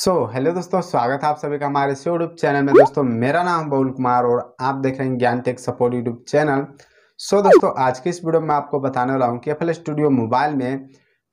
सो so, hello दोस्तों स्वागत है आप सभी का हमारे यूट्यूब चैनल में दोस्तों मेरा नाम बहुल कुमार और आप देख रहे हैं Gyan tech support YouTube channel so so, दोस्तों आज की इस वीडियो में आपको बताने वाला हूँ कि एफ स्टूडियो मोबाइल में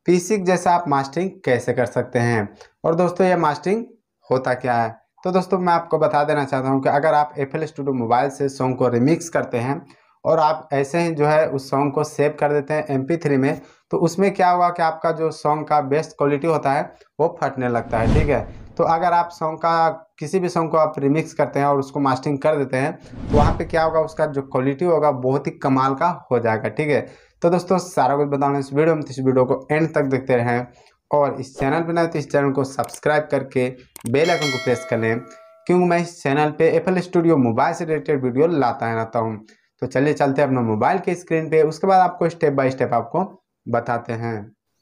पी जैसा आप मास्टरिंग कैसे कर सकते हैं और दोस्तों ये मास्टरिंग होता क्या है तो दोस्तों मैं आपको बता देना चाहता हूँ कि अगर आप एफ स्टूडियो मोबाइल से सॉन्ग को रिमिक्स करते हैं और आप ऐसे ही जो है उस सॉन्ग को सेव कर देते हैं एम थ्री में तो उसमें क्या हुआ कि आपका जो सॉन्ग का बेस्ट क्वालिटी होता है वो फटने लगता है ठीक है तो अगर आप सॉन्ग का किसी भी सॉन्ग को आप रिमिक्स करते हैं और उसको मास्टिंग कर देते हैं तो वहाँ पे क्या होगा उसका जो क्वालिटी होगा बहुत ही कमाल का हो जाएगा ठीक है तो दोस्तों सारा कुछ बताना इस वीडियो में तो इस वीडियो को एंड तक देखते रहें और इस चैनल पर ना तो इस चैनल को सब्सक्राइब करके बेल आइकन को प्रेस कर लें क्योंकि मैं इस चैनल पे एफ स्टूडियो मोबाइल से रिलेटेड वीडियो लाता रहता हूँ तो चलिए चलते हैं अपना मोबाइल के स्क्रीन पे उसके बाद आपको स्टेप बाय स्टेप आपको बताते हैं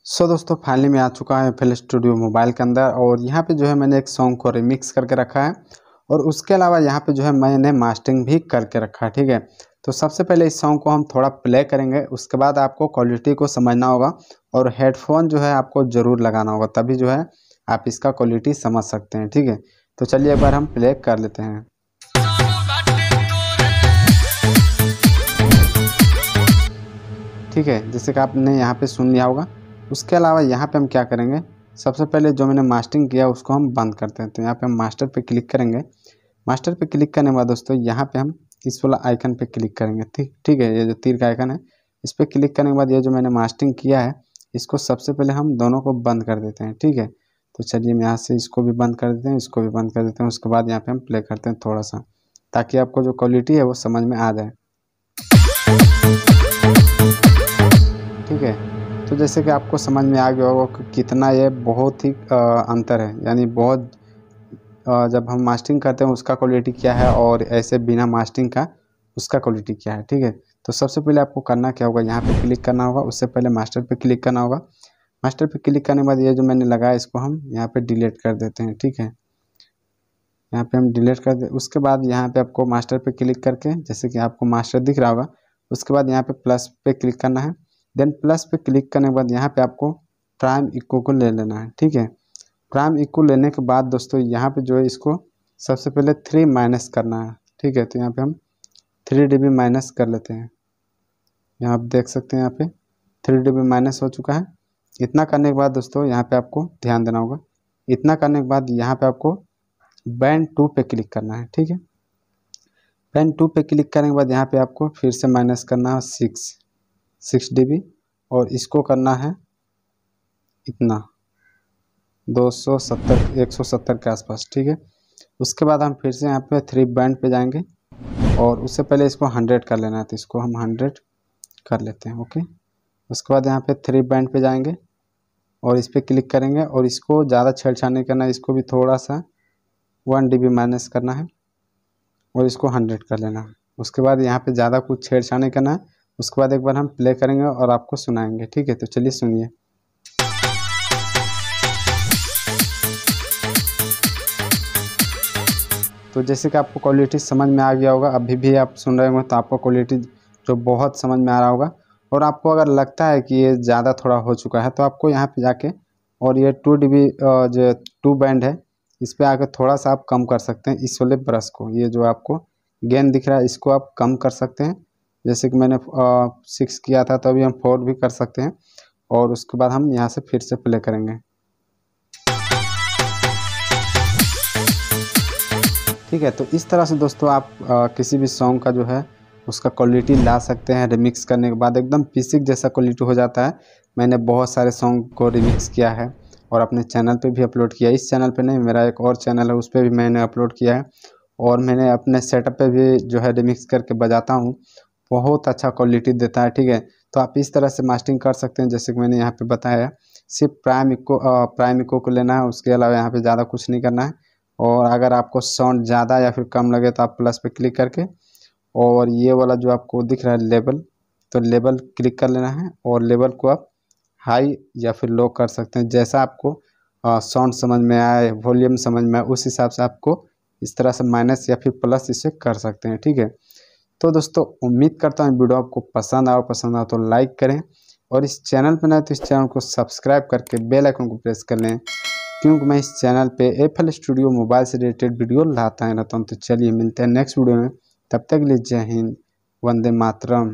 सो so, दोस्तों फाइनली में आ चुका है फिल स्टूडियो मोबाइल के अंदर और यहाँ पे जो है मैंने एक सॉन्ग को रिमिक्स करके रखा है और उसके अलावा यहाँ पे जो है मैंने मास्टरिंग भी करके रखा है ठीक है तो सबसे पहले इस सॉन्ग को हम थोड़ा प्ले करेंगे उसके बाद आपको क्वालिटी को समझना होगा और हेडफोन जो है आपको ज़रूर लगाना होगा तभी जो है आप इसका क्वालिटी समझ सकते हैं ठीक है तो चलिए एक बार हम प्ले कर लेते हैं ठीक है जैसे कि आपने यहाँ पे सुन लिया होगा उसके अलावा यहाँ पे हम क्या करेंगे सबसे पहले जो मैंने मास्टिंग किया उसको हम बंद करते हैं तो यहाँ पे हम मास्टर पे क्लिक करेंगे मास्टर पे क्लिक करने के बाद दोस्तों यहाँ पे हम इस वाला आइकन पे क्लिक करेंगे ठीक ठीक है ये जो तीर का आइकन है इस पर क्लिक करने के बाद ये जो मैंने मास्टिंग किया है इसको सबसे पहले हम दोनों को बंद कर देते हैं ठीक है तो चलिए हम यहाँ से इसको भी बंद कर देते हैं इसको भी बंद कर देते हैं उसके बाद यहाँ पर हम प्ले करते हैं थोड़ा सा ताकि आपको जो क्वालिटी है वो समझ में आ जाए तो जैसे कि आपको समझ में आ गया होगा कि कितना ये बहुत ही अंतर है यानी बहुत जब हम मास्टिंग करते हैं उसका क्वालिटी क्या है और ऐसे बिना मास्टिंग का उसका क्वालिटी क्या है ठीक है तो सबसे पहले आपको करना क्या होगा यहाँ पे क्लिक करना होगा उससे पहले मास्टर पे क्लिक करना होगा मास्टर पे क्लिक करने के बाद ये जो मैंने लगाया इसको हम यहाँ पे डिलीट कर देते हैं ठीक है यहाँ पे हम डिलीट कर दे उसके बाद यहाँ पे आपको मास्टर पे क्लिक करके जैसे कि आपको मास्टर दिख रहा होगा उसके बाद यहाँ पे प्लस पे क्लिक करना है देन प्लस पे क्लिक करने के बाद यहाँ पे आपको प्राइम इक्व को ले लेना है ठीक है प्राइम इक्व लेने के बाद दोस्तों यहाँ पे जो है इसको सबसे पहले थ्री माइनस करना है ठीक है तो यहाँ पे हम थ्री डी माइनस कर लेते हैं यहाँ आप देख सकते हैं यहाँ पे थ्री डी माइनस हो चुका है इतना करने के बाद दोस्तों यहाँ पे आपको ध्यान देना होगा इतना करने के बाद यहाँ पे आपको बैंड टू पे क्लिक करना है ठीक है बैंड टू पे क्लिक करने के बाद यहाँ पे आपको फिर से माइनस करना है सिक्स सिक्स डी और इसको करना है इतना 270 170 के आसपास ठीक है उसके बाद हम फिर से यहाँ पे थ्री बैंड पे जाएंगे और उससे पहले इसको 100 कर लेना है तो इसको हम 100 कर लेते हैं ओके उसके बाद यहाँ पे थ्री बैंड पे जाएंगे और इस पर क्लिक करेंगे और इसको ज़्यादा छेड़छाड़ नहीं करना है इसको भी थोड़ा सा वन डी माइनस करना है और इसको हंड्रेड कर लेना है उसके बाद यहाँ पर ज़्यादा कुछ छेड़छाड़ नहीं करना है उसके बाद एक बार हम प्ले करेंगे और आपको सुनाएंगे ठीक है तो चलिए सुनिए तो जैसे कि आपको क्वालिटी समझ में आ गया होगा अभी भी आप सुन रहे होंगे तो आपको क्वालिटी जो बहुत समझ में आ रहा होगा और आपको अगर लगता है कि ये ज़्यादा थोड़ा हो चुका है तो आपको यहाँ पे जाके और ये टू डी जो टू बैंड है इस पर आकर थोड़ा सा आप कम कर सकते हैं इस वाले ब्रश को ये जो आपको गेंद दिख रहा है इसको आप कम कर सकते हैं जैसे कि मैंने सिक्स किया था तो अभी हम फोर भी कर सकते हैं और उसके बाद हम यहाँ से फिर से प्ले करेंगे ठीक है तो इस तरह से दोस्तों आप आ, किसी भी सॉन्ग का जो है उसका क्वालिटी ला सकते हैं रिमिक्स करने के बाद एकदम पीसिक जैसा क्वालिटी हो जाता है मैंने बहुत सारे सॉन्ग को रिमिक्स किया है और अपने चैनल पे भी अपलोड किया इस चैनल पे नहीं मेरा एक और चैनल है उस पर भी मैंने अपलोड किया है और मैंने अपने सेटअप पर भी जो है रिमिक्स करके बजाता हूँ बहुत अच्छा क्वालिटी देता है ठीक है तो आप इस तरह से मास्टिंग कर सकते हैं जैसे कि मैंने यहाँ पे बताया सिर्फ प्राइम इको प्राइम इको को लेना है उसके अलावा यहाँ पे ज़्यादा कुछ नहीं करना है और अगर आपको साउंड ज़्यादा या फिर कम लगे तो आप प्लस पे क्लिक करके और ये वाला जो आपको दिख रहा है लेबल तो लेबल क्लिक कर लेना है और लेबल को आप हाई या फिर लो कर सकते हैं जैसा आपको साउंड समझ में आए वॉल्यूम समझ में आए उस हिसाब से आपको इस तरह से माइनस या फिर प्लस इसे कर सकते हैं ठीक है तो दोस्तों उम्मीद करता हूँ वीडियो आपको पसंद आओ पसंद आओ तो लाइक करें और इस चैनल पर ना तो इस चैनल को सब्सक्राइब करके बेल आइकन को प्रेस कर लें क्योंकि मैं इस चैनल पे एफएल स्टूडियो मोबाइल से रिलेटेड वीडियो लाता है रहता हूँ तो चलिए मिलते हैं नेक्स्ट वीडियो में तब तक के लिए जय हिंद वंदे मातरम